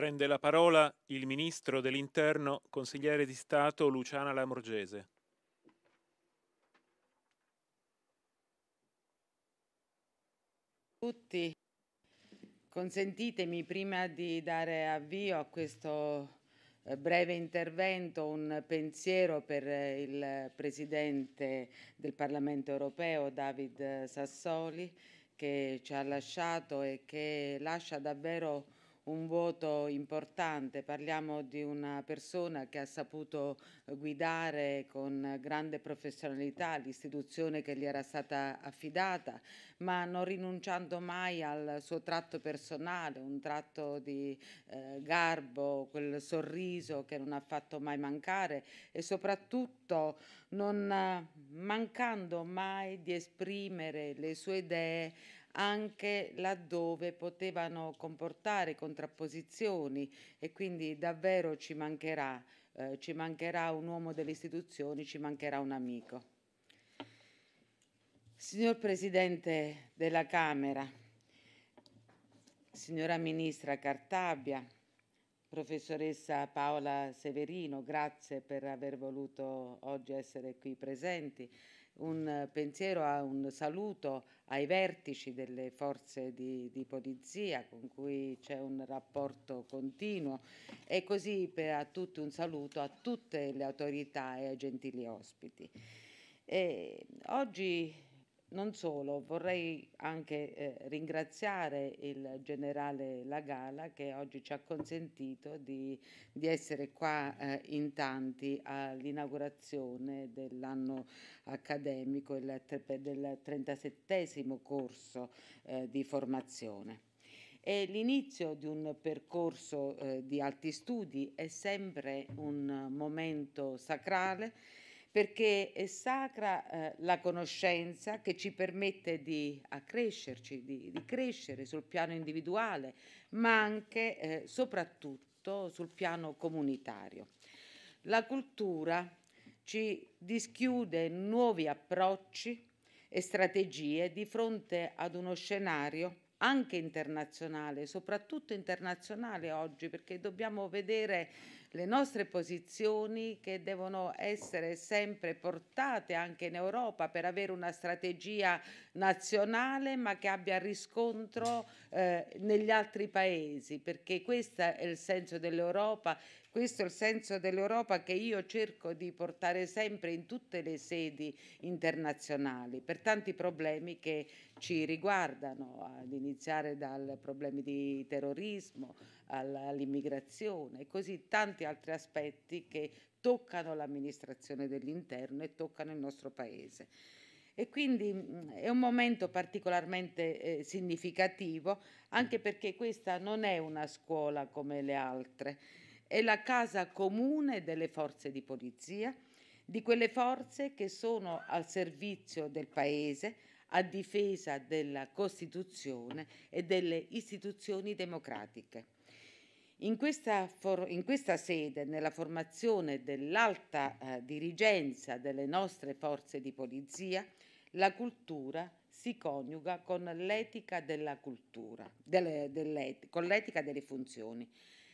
Prende la parola il ministro dell'Interno, consigliere di Stato Luciana Lamorgese. Tutti, consentitemi prima di dare avvio a questo eh, breve intervento un pensiero per eh, il Presidente del Parlamento europeo David eh, Sassoli che ci ha lasciato e che lascia davvero un voto importante, parliamo di una persona che ha saputo guidare con grande professionalità l'istituzione che gli era stata affidata, ma non rinunciando mai al suo tratto personale, un tratto di eh, garbo, quel sorriso che non ha fatto mai mancare e soprattutto non eh, mancando mai di esprimere le sue idee anche laddove potevano comportare contrapposizioni e quindi davvero ci mancherà, eh, ci mancherà un uomo delle istituzioni, ci mancherà un amico. Signor Presidente della Camera, signora Ministra Cartabia, professoressa Paola Severino, grazie per aver voluto oggi essere qui presenti un pensiero un saluto ai vertici delle forze di, di polizia con cui c'è un rapporto continuo e così per, a tutti un saluto a tutte le autorità e ai gentili ospiti. E oggi non solo, vorrei anche eh, ringraziare il generale Lagala che oggi ci ha consentito di, di essere qua eh, in tanti all'inaugurazione dell'anno accademico, il, del 37 corso eh, di formazione. E l'inizio di un percorso eh, di alti studi è sempre un momento sacrale perché è sacra eh, la conoscenza che ci permette di accrescerci, di, di crescere sul piano individuale, ma anche e eh, soprattutto sul piano comunitario. La cultura ci dischiude nuovi approcci e strategie di fronte ad uno scenario anche internazionale, soprattutto internazionale oggi, perché dobbiamo vedere le nostre posizioni che devono essere sempre portate anche in Europa per avere una strategia nazionale ma che abbia riscontro eh, negli altri paesi, perché questo è il senso dell'Europa questo è il senso dell'Europa che io cerco di portare sempre in tutte le sedi internazionali per tanti problemi che ci riguardano, ad iniziare dai problemi di terrorismo, all'immigrazione e così tanti altri aspetti che toccano l'amministrazione dell'interno e toccano il nostro Paese. E quindi è un momento particolarmente eh, significativo anche perché questa non è una scuola come le altre, è la casa comune delle forze di polizia, di quelle forze che sono al servizio del Paese, a difesa della Costituzione e delle istituzioni democratiche. In questa, for- in questa sede, nella formazione dell'alta eh, dirigenza delle nostre forze di polizia, la cultura si coniuga con l'etica della cultura, delle, delle, con l'etica delle funzioni.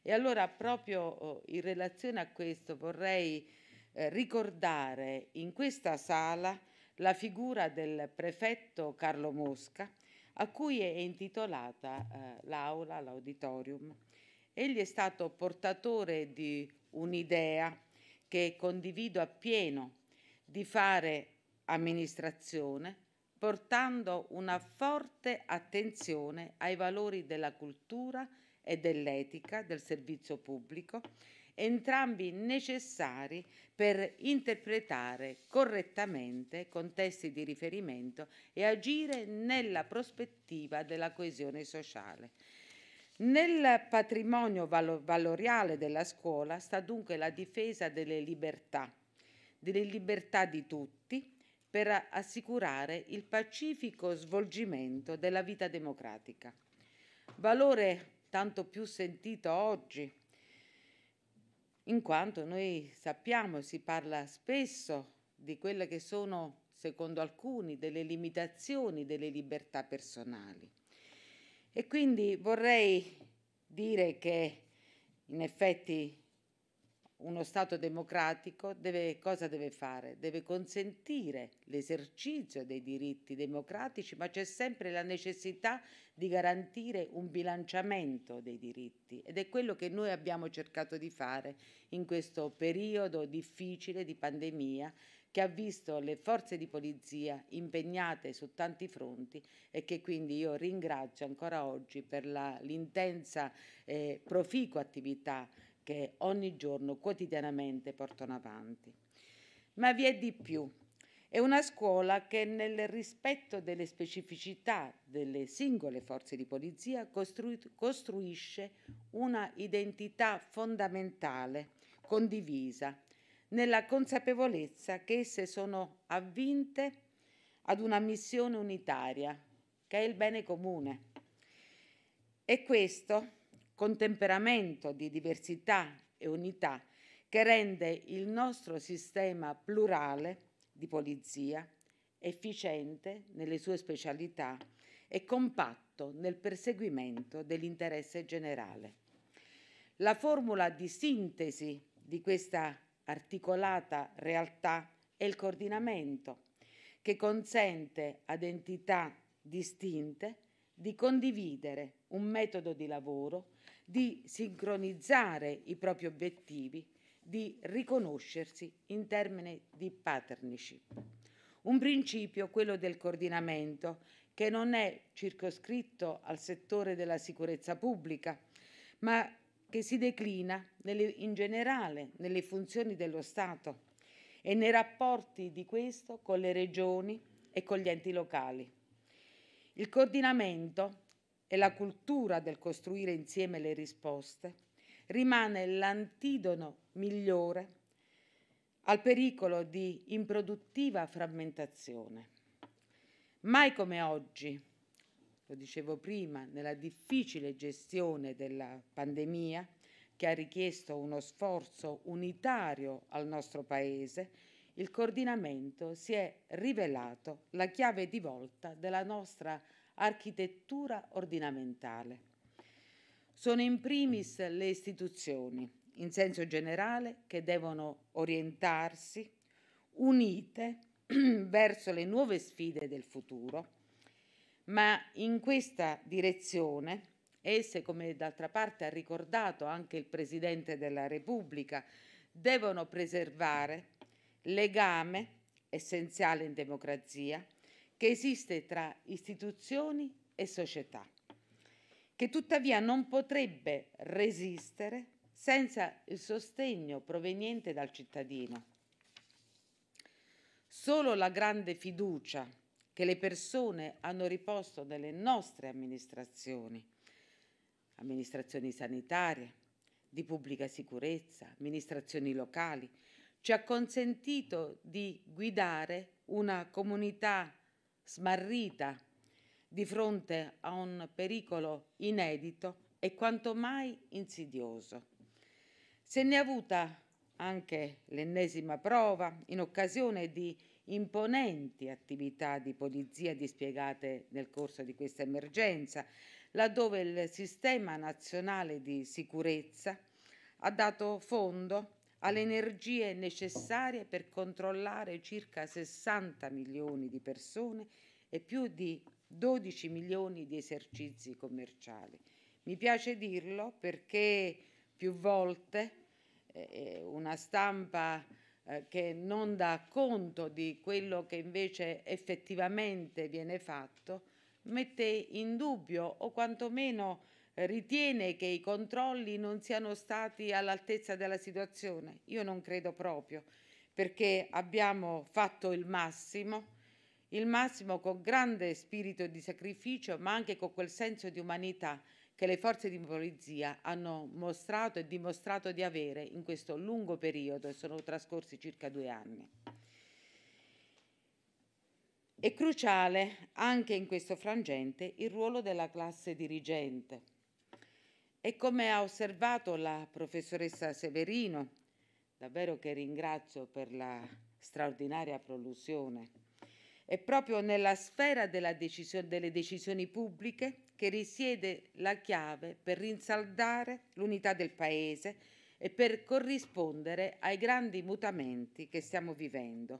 E allora proprio oh, in relazione a questo vorrei eh, ricordare in questa sala la figura del prefetto Carlo Mosca, a cui è intitolata eh, l'aula, l'auditorium Egli è stato portatore di un'idea che condivido appieno di fare amministrazione portando una forte attenzione ai valori della cultura e dell'etica del servizio pubblico, entrambi necessari per interpretare correttamente contesti di riferimento e agire nella prospettiva della coesione sociale. Nel patrimonio valoriale della scuola sta dunque la difesa delle libertà, delle libertà di tutti, per assicurare il pacifico svolgimento della vita democratica. Valore tanto più sentito oggi, in quanto noi sappiamo e si parla spesso di quelle che sono, secondo alcuni, delle limitazioni delle libertà personali. E quindi vorrei dire che in effetti uno Stato democratico deve, cosa deve fare? Deve consentire l'esercizio dei diritti democratici, ma c'è sempre la necessità di garantire un bilanciamento dei diritti ed è quello che noi abbiamo cercato di fare in questo periodo difficile di pandemia che ha visto le forze di polizia impegnate su tanti fronti e che quindi io ringrazio ancora oggi per l'intensa e eh, proficua attività che ogni giorno quotidianamente portano avanti. Ma vi è di più. È una scuola che nel rispetto delle specificità delle singole forze di polizia costruisce una identità fondamentale, condivisa, nella consapevolezza che esse sono avvinte ad una missione unitaria, che è il bene comune. È questo contemperamento di diversità e unità che rende il nostro sistema plurale di polizia efficiente nelle sue specialità e compatto nel perseguimento dell'interesse generale. La formula di sintesi di questa articolata realtà è il coordinamento che consente ad entità distinte di condividere un metodo di lavoro, di sincronizzare i propri obiettivi, di riconoscersi in termini di partnership. Un principio, quello del coordinamento, che non è circoscritto al settore della sicurezza pubblica, ma che si declina nelle, in generale nelle funzioni dello Stato e nei rapporti di questo con le regioni e con gli enti locali. Il coordinamento e la cultura del costruire insieme le risposte rimane l'antidono migliore al pericolo di improduttiva frammentazione. Mai come oggi lo dicevo prima, nella difficile gestione della pandemia che ha richiesto uno sforzo unitario al nostro Paese, il coordinamento si è rivelato la chiave di volta della nostra architettura ordinamentale. Sono in primis le istituzioni, in senso generale, che devono orientarsi unite verso le nuove sfide del futuro ma in questa direzione esse, come d'altra parte ha ricordato anche il Presidente della Repubblica, devono preservare legame essenziale in democrazia che esiste tra istituzioni e società, che tuttavia non potrebbe resistere senza il sostegno proveniente dal cittadino. Solo la grande fiducia che le persone hanno riposto nelle nostre amministrazioni, amministrazioni sanitarie, di pubblica sicurezza, amministrazioni locali, ci ha consentito di guidare una comunità smarrita di fronte a un pericolo inedito e quanto mai insidioso. Se ne è avuta anche l'ennesima prova in occasione di imponenti attività di polizia dispiegate nel corso di questa emergenza, laddove il Sistema Nazionale di Sicurezza ha dato fondo alle energie necessarie per controllare circa 60 milioni di persone e più di 12 milioni di esercizi commerciali. Mi piace dirlo perché più volte eh, eh una stampa eh, che non dà conto di quello che invece effettivamente viene fatto, mette in dubbio o quantomeno ritiene che i controlli non siano stati all'altezza della situazione. Io non credo proprio, perché abbiamo fatto il massimo, il massimo con grande spirito di sacrificio, ma anche con quel senso di umanità che le forze di polizia hanno mostrato e dimostrato di avere in questo lungo periodo, e sono trascorsi circa due anni. È cruciale anche in questo frangente il ruolo della classe dirigente. E come ha osservato la professoressa Severino, davvero che ringrazio per la straordinaria prolusione, è proprio nella sfera decisione, delle decisioni pubbliche che risiede la chiave per rinsaldare l'unità del Paese e per corrispondere ai grandi mutamenti che stiamo vivendo.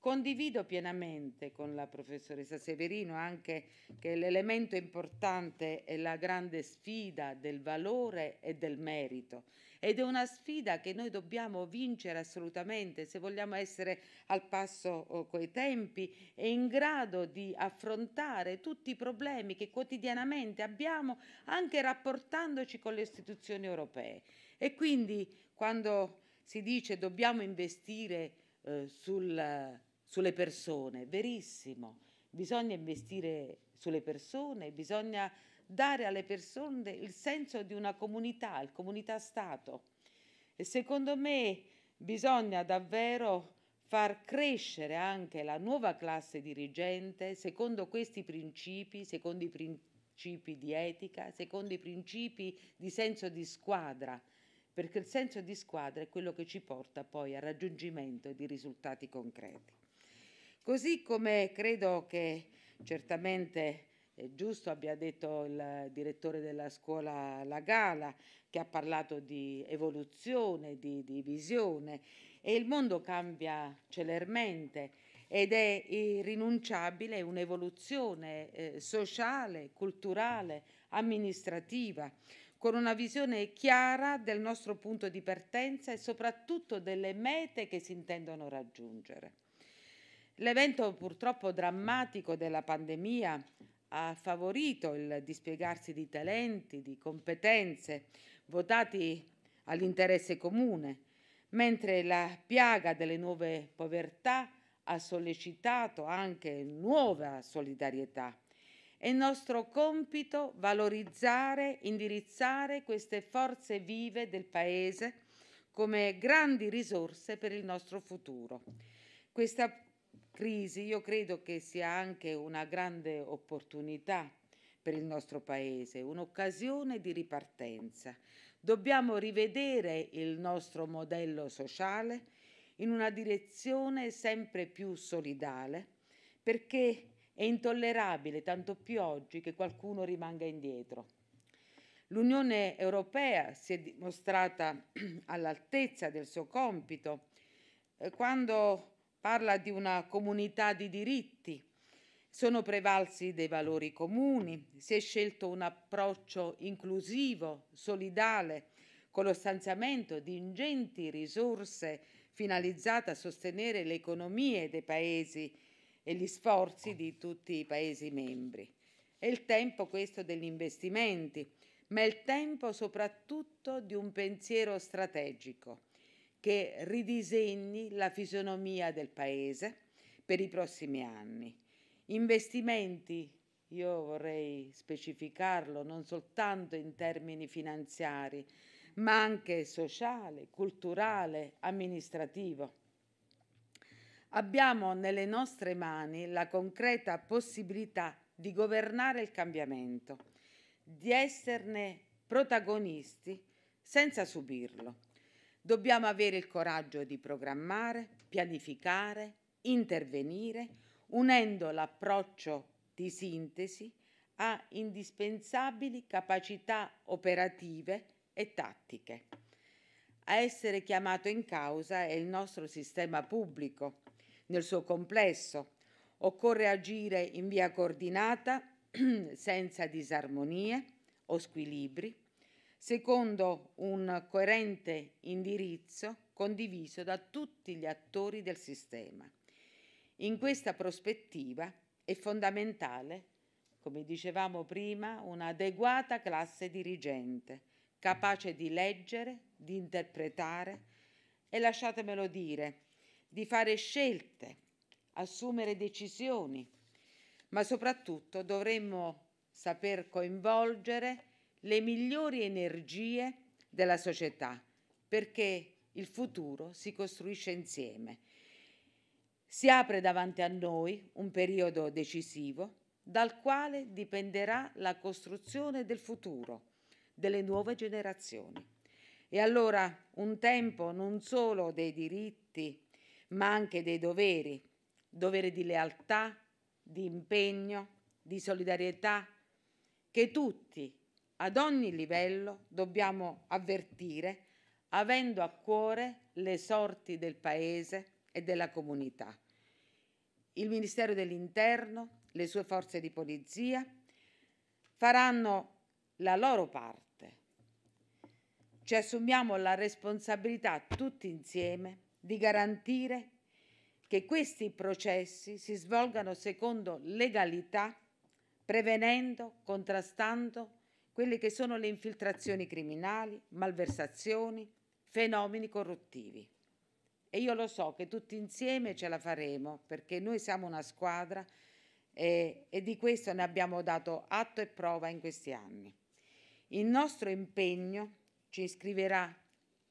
Condivido pienamente con la professoressa Severino anche che l'elemento importante è la grande sfida del valore e del merito ed è una sfida che noi dobbiamo vincere assolutamente se vogliamo essere al passo oh, coi tempi e in grado di affrontare tutti i problemi che quotidianamente abbiamo anche rapportandoci con le istituzioni europee. E quindi quando si dice dobbiamo investire eh, sul, sulle persone, verissimo, bisogna investire sulle persone, bisogna dare alle persone il senso di una comunità, il comunità-stato. E secondo me bisogna davvero far crescere anche la nuova classe dirigente secondo questi principi, secondo i principi di etica, secondo i principi di senso di squadra, perché il senso di squadra è quello che ci porta poi al raggiungimento di risultati concreti. Così come credo che certamente eh, giusto abbia detto il direttore della scuola La Gala, che ha parlato di evoluzione, di, di visione e il mondo cambia celermente ed è irrinunciabile un'evoluzione eh, sociale, culturale, amministrativa, con una visione chiara del nostro punto di partenza e soprattutto delle mete che si intendono raggiungere. L'evento purtroppo drammatico della pandemia ha favorito il dispiegarsi di talenti, di competenze votati all'interesse comune, mentre la piaga delle nuove povertà ha sollecitato anche nuova solidarietà. È nostro compito valorizzare, indirizzare queste forze vive del Paese come grandi risorse per il nostro futuro. Questa crisi, io credo che sia anche una grande opportunità per il nostro Paese, un'occasione di ripartenza. Dobbiamo rivedere il nostro modello sociale in una direzione sempre più solidale, perché è intollerabile, tanto più oggi, che qualcuno rimanga indietro. L'Unione Europea si è dimostrata all'altezza del suo compito eh, quando parla di una comunità di diritti, sono prevalsi dei valori comuni, si è scelto un approccio inclusivo, solidale, con lo stanziamento di ingenti risorse finalizzate a sostenere le economie dei paesi e gli sforzi di tutti i Paesi membri. È il tempo questo degli investimenti, ma è il tempo soprattutto di un pensiero strategico che ridisegni la fisionomia del paese per i prossimi anni. Investimenti, io vorrei specificarlo, non soltanto in termini finanziari, ma anche sociale, culturale, amministrativo. Abbiamo nelle nostre mani la concreta possibilità di governare il cambiamento, di esserne protagonisti senza subirlo Dobbiamo avere il coraggio di programmare, pianificare, intervenire, unendo l'approccio di sintesi a indispensabili capacità operative e tattiche. A essere chiamato in causa è il nostro sistema pubblico nel suo complesso. Occorre agire in via coordinata, senza disarmonie o squilibri, secondo un coerente indirizzo condiviso da tutti gli attori del sistema. In questa prospettiva è fondamentale, come dicevamo prima, un'adeguata classe dirigente, capace di leggere, di interpretare e, lasciatemelo dire, di fare scelte, assumere decisioni, ma soprattutto dovremmo saper coinvolgere le migliori energie della società, perché il futuro si costruisce insieme. Si apre davanti a noi un periodo decisivo dal quale dipenderà la costruzione del futuro delle nuove generazioni. E allora un tempo non solo dei diritti, ma anche dei doveri, dovere di lealtà, di impegno, di solidarietà, che tutti ad ogni livello dobbiamo avvertire, avendo a cuore le sorti del Paese e della comunità. Il Ministero dell'Interno, le sue forze di polizia faranno la loro parte. Ci assumiamo la responsabilità tutti insieme di garantire che questi processi si svolgano secondo legalità, prevenendo, contrastando quelle che sono le infiltrazioni criminali, malversazioni, fenomeni corruttivi. E io lo so che tutti insieme ce la faremo perché noi siamo una squadra e, e di questo ne abbiamo dato atto e prova in questi anni. Il nostro impegno ci iscriverà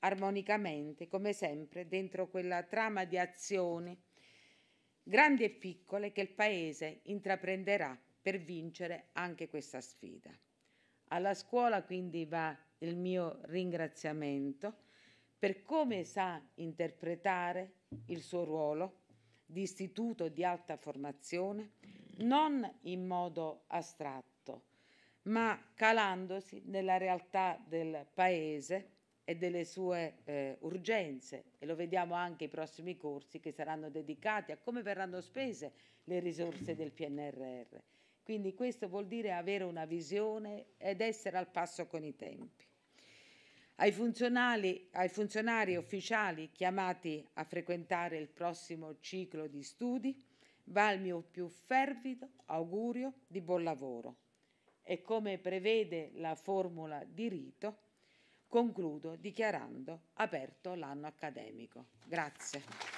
armonicamente, come sempre, dentro quella trama di azioni, grandi e piccole, che il Paese intraprenderà per vincere anche questa sfida. Alla scuola quindi va il mio ringraziamento per come sa interpretare il suo ruolo di istituto di alta formazione, non in modo astratto, ma calandosi nella realtà del Paese e delle sue eh, urgenze e lo vediamo anche i prossimi corsi che saranno dedicati a come verranno spese le risorse del PNRR. Quindi questo vuol dire avere una visione ed essere al passo con i tempi. Ai, ai funzionari ufficiali chiamati a frequentare il prossimo ciclo di studi va il mio più fervido augurio di buon lavoro e come prevede la formula di rito concludo dichiarando aperto l'anno accademico. Grazie.